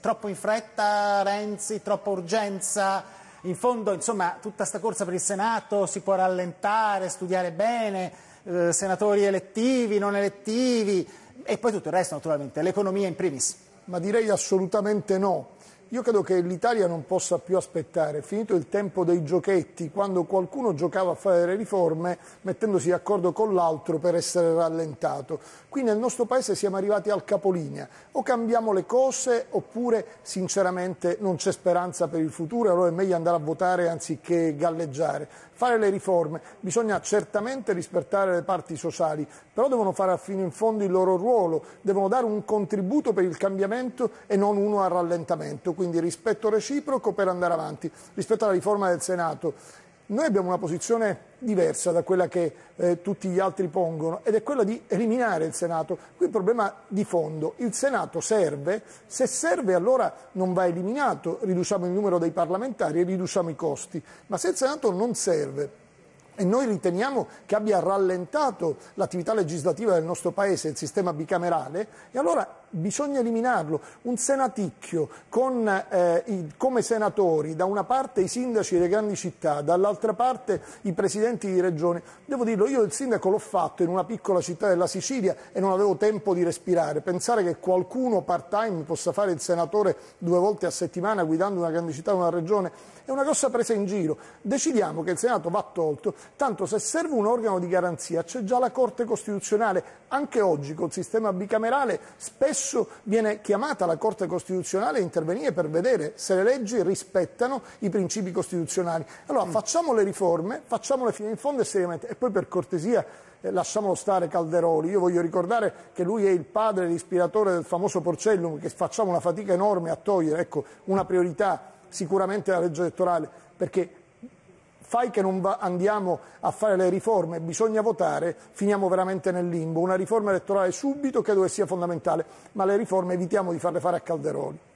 troppo in fretta Renzi, troppa urgenza, in fondo insomma tutta sta corsa per il Senato si può rallentare, studiare bene, eh, senatori elettivi, non elettivi e poi tutto il resto naturalmente, l'economia in primis. Ma direi assolutamente no io credo che l'Italia non possa più aspettare, finito il tempo dei giochetti, quando qualcuno giocava a fare le riforme mettendosi d'accordo con l'altro per essere rallentato. Qui nel nostro Paese siamo arrivati al capolinea, o cambiamo le cose oppure sinceramente non c'è speranza per il futuro, allora è meglio andare a votare anziché galleggiare. Fare le riforme, bisogna certamente rispettare le parti sociali, però devono fare fino in fondo il loro ruolo, devono dare un contributo per il cambiamento e non uno al rallentamento quindi rispetto reciproco per andare avanti. Rispetto alla riforma del Senato, noi abbiamo una posizione diversa da quella che eh, tutti gli altri pongono ed è quella di eliminare il Senato. Qui il problema di fondo, il Senato serve, se serve allora non va eliminato, riduciamo il numero dei parlamentari e riduciamo i costi, ma se il Senato non serve e noi riteniamo che abbia rallentato l'attività legislativa del nostro Paese, il sistema bicamerale, e allora bisogna eliminarlo. Un senaticchio con eh, i, come senatori, da una parte i sindaci delle grandi città, dall'altra parte i presidenti di regione. Devo dirlo, io il sindaco l'ho fatto in una piccola città della Sicilia e non avevo tempo di respirare. Pensare che qualcuno part-time possa fare il senatore due volte a settimana guidando una grande città, o una regione, è una grossa presa in giro. Decidiamo che il Senato va tolto, tanto se serve un organo di garanzia c'è già la Corte Costituzionale. Anche oggi col sistema bicamerale spesso adesso viene chiamata la Corte Costituzionale a intervenire per vedere se le leggi rispettano i principi costituzionali. Allora mm. facciamo le riforme, facciamole fino in fondo e seriamente e poi per cortesia eh, lasciamolo stare Calderoli. Io voglio ricordare che lui è il padre, l'ispiratore del famoso Porcellum che facciamo una fatica enorme a togliere, ecco, una priorità sicuramente la legge elettorale perché fai che non andiamo a fare le riforme, bisogna votare, finiamo veramente nel limbo. Una riforma elettorale subito credo che sia fondamentale, ma le riforme evitiamo di farle fare a Calderoni.